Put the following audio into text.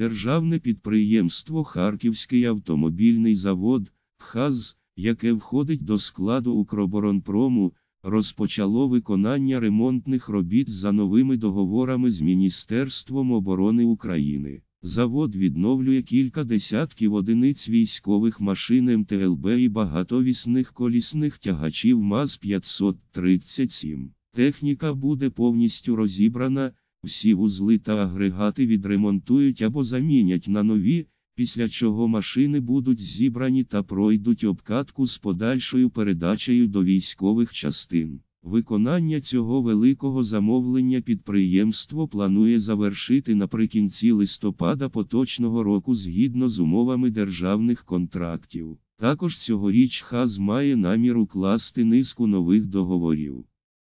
Державне підприємство Харківський автомобільний завод ХАЗ, яке входить до складу Укроборонпрому, розпочало виконання ремонтних робіт за новими договорами з Міністерством оборони України. Завод відновлює кілька десятків одиниць військових машин МТЛБ і багатовісних колісних тягачів МАЗ 537. Техніка буде повністю розібрана. Усі вузли та агрегати відремонтують або замінять на нові, після чого машини будуть зібрані та пройдуть обкатку з подальшою передачею до військових частин. Виконання цього великого замовлення підприємство планує завершити наприкінці листопада поточного року згідно з умовами державних контрактів. Також цьогоріч ХАЗ має намір укласти низку нових договорів.